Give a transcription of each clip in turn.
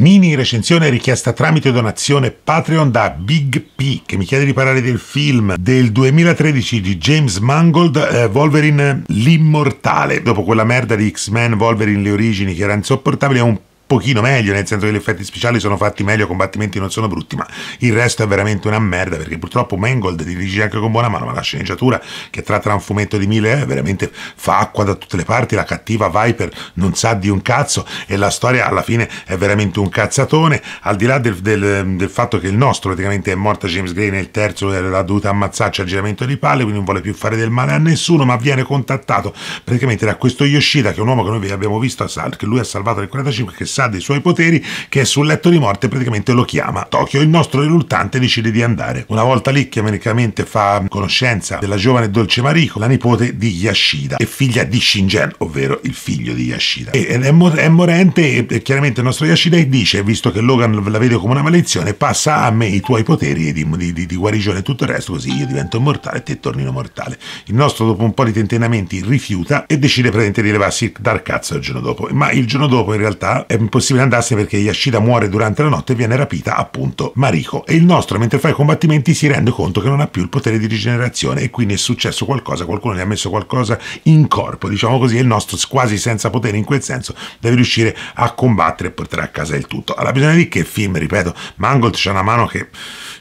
Mini recensione richiesta tramite donazione Patreon da Big P che mi chiede di parlare del film del 2013 di James Mangold eh, Wolverine l'immortale. Dopo quella merda di X-Men Wolverine le origini che era insopportabile è un pochino meglio, nel senso che gli effetti speciali sono fatti meglio, i combattimenti non sono brutti, ma il resto è veramente una merda, perché purtroppo Mangold dirige anche con buona mano, ma la sceneggiatura che tratta da un fumetto di mille è eh, veramente fa acqua da tutte le parti, la cattiva Viper non sa di un cazzo e la storia alla fine è veramente un cazzatone, al di là del, del, del fatto che il nostro praticamente è morta James Gray nel terzo, eh, l'ha dovuta ammazzarci al giramento di palle, quindi non vuole più fare del male a nessuno, ma viene contattato praticamente da questo Yoshida, che è un uomo che noi abbiamo visto, che lui ha salvato nel 45, che sa sa dei suoi poteri che è sul letto di morte praticamente lo chiama. Tokyo, il nostro riluttante, decide di andare. Una volta lì chiamicamente fa conoscenza della giovane Dolce Mariko, la nipote di Yashida e figlia di Shinjen ovvero il figlio di Yashida. ed è, mor è morente e, e, chiaramente il nostro Yashida dice, visto che Logan la vede come una maledizione, passa a me i tuoi poteri di, di, di, di guarigione e tutto il resto, così io divento immortale e te tornino mortale. Il nostro dopo un po' di tentenamenti rifiuta e decide praticamente di levarsi dal cazzo il giorno dopo. Ma il giorno dopo in realtà è impossibile andarsene perché Yashida muore durante la notte e viene rapita appunto Mariko. E il nostro, mentre fa i combattimenti, si rende conto che non ha più il potere di rigenerazione e quindi è successo qualcosa, qualcuno gli ha messo qualcosa in corpo, diciamo così, e il nostro quasi senza potere in quel senso deve riuscire a combattere e portare a casa il tutto. Allora bisogna dire che film, ripeto, Mangold c'è una mano che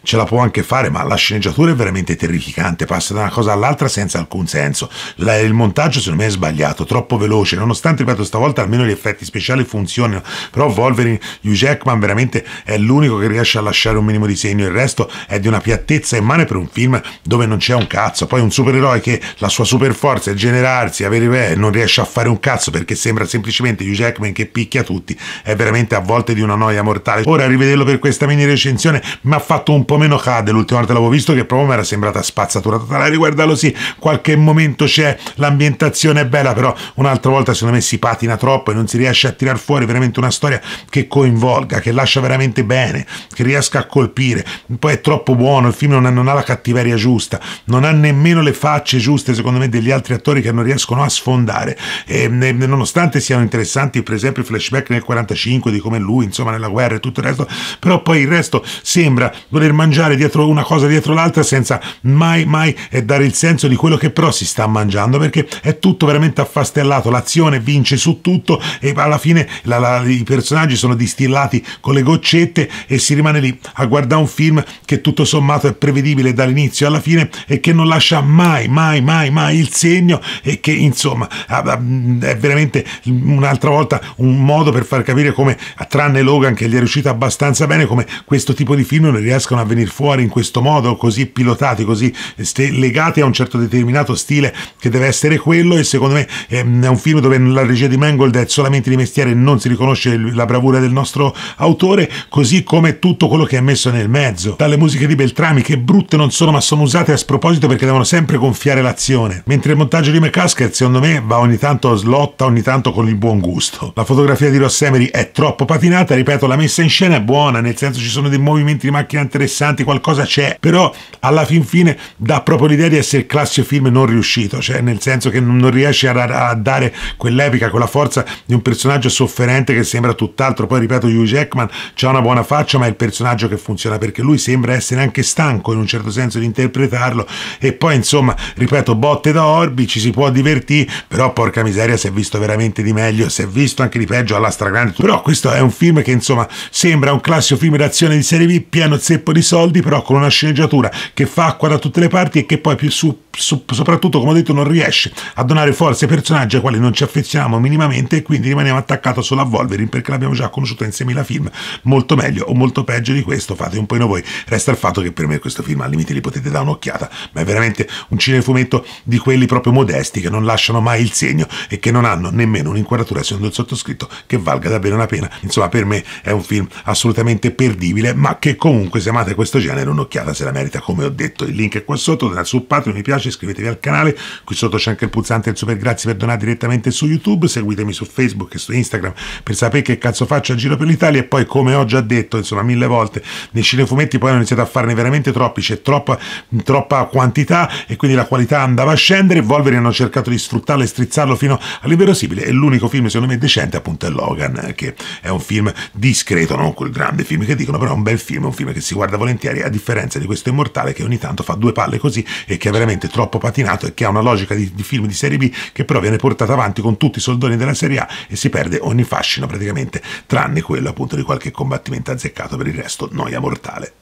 ce la può anche fare, ma la sceneggiatura è veramente terrificante, passa da una cosa all'altra senza alcun senso. La, il montaggio secondo me è sbagliato, troppo veloce, nonostante, ripeto, stavolta almeno gli effetti speciali funzionino, però Wolverine, Hugh Jackman veramente è l'unico che riesce a lasciare un minimo di segno, il resto è di una piattezza immane per un film dove non c'è un cazzo, poi un supereroe che la sua super forza è generarsi, avere idee, eh, non riesce a fare un cazzo perché sembra semplicemente Hugh Jackman che picchia tutti, è veramente a volte di una noia mortale. Ora rivederlo per questa mini recensione mi ha fatto un po' meno cade l'ultima volta l'avevo visto che proprio mi era sembrata spazzatura totale, riguardalo sì, qualche momento c'è, l'ambientazione è bella, però un'altra volta secondo me si patina troppo e non si riesce a tirar fuori veramente una storia che coinvolga, che lascia veramente bene, che riesca a colpire. Poi è troppo buono, il film non ha, non ha la cattiveria giusta, non ha nemmeno le facce giuste, secondo me, degli altri attori che non riescono a sfondare. Ehm, e, ne, nonostante siano interessanti, per esempio, i flashback nel 45 di come lui, insomma, nella guerra e tutto il resto, però poi il resto sembra voler mangiare dietro una cosa dietro l'altra senza mai, mai eh, dare il senso di quello che però si sta mangiando, perché è tutto veramente affastellato, l'azione vince su tutto e alla fine la, la, i personaggi sono distillati con le goccette e si rimane lì a guardare un film che tutto sommato è prevedibile dall'inizio alla fine e che non lascia mai, mai, mai, mai il segno e che insomma ah, ah, mm, è veramente un'altra volta un modo per far capire come, tranne Logan che gli è riuscito abbastanza bene, come questo tipo di film non riescono a venire fuori in questo modo, così pilotati, così eh, legati a un certo determinato stile che deve essere quello e secondo me ehm, è un film dove la regia di Mangold è solamente di mestiere e non si riconosce riconoscere la bravura del nostro autore, così come tutto quello che è messo nel mezzo. Dalle musiche di Beltrami, che brutte non sono, ma sono usate a sproposito perché devono sempre gonfiare l'azione. Mentre il montaggio di McCasker, secondo me, va ogni tanto slotta, ogni tanto con il buon gusto. La fotografia di Ross Emery è troppo patinata, ripeto, la messa in scena è buona, nel senso ci sono dei movimenti di macchina interessanti, qualcosa c'è, però alla fin fine dà proprio l'idea di essere il classico film non riuscito, cioè nel senso che non riesce a, a dare quell'epica, quella forza di un personaggio sofferente che sembra tutt'altro. Poi ripeto, Hugh Jackman ha una buona faccia, ma è il personaggio che funziona perché lui sembra essere anche stanco in un certo senso di interpretarlo. E poi, insomma, ripeto, botte da Orbi, ci si può divertire, però porca miseria, si è visto veramente di meglio, si è visto anche di peggio alla stragrande. Però questo è un film che, insomma, sembra un classico film d'azione di serie B, pieno zeppo di soldi, però con una sceneggiatura che fa acqua da tutte le parti e che poi più su soprattutto come ho detto non riesce a donare forze ai personaggi ai quali non ci affezioniamo minimamente e quindi rimaniamo attaccati solo a Volver Wolverine perché l'abbiamo già conosciuto in 6.000 film, molto meglio o molto peggio di questo, fate un po' in voi. Resta il fatto che per me questo film al limite li potete dare un'occhiata, ma è veramente un cinefumetto di quelli proprio modesti che non lasciano mai il segno e che non hanno nemmeno un'inquadratura, secondo il sottoscritto, che valga davvero una pena. Insomma, per me è un film assolutamente perdibile, ma che comunque se amate questo genere un'occhiata se la merita, come ho detto. Il link è qua sotto, su Patreon, mi piace, iscrivetevi al canale, qui sotto c'è anche il pulsante del super grazie per donare direttamente su YouTube, seguitemi su Facebook e su Instagram per sapere sapere che cazzo faccio a giro per l'Italia e poi come ho già detto insomma mille volte nei cinefumetti poi hanno iniziato a farne veramente troppi c'è troppa, troppa, quantità e quindi la qualità andava a scendere Volveri hanno cercato di sfruttarlo e strizzarlo fino all'inverosibile e l'unico film secondo me decente appunto è Logan che è un film discreto non quel grande film che dicono però è un bel film un film che si guarda volentieri a differenza di questo Immortale che ogni tanto fa due palle così e che è veramente troppo patinato e che ha una logica di, di film di serie B che però viene portata avanti con tutti i soldoni della serie A e si perde ogni fascino praticamente, tranne quello appunto di qualche combattimento azzeccato, per il resto noia mortale.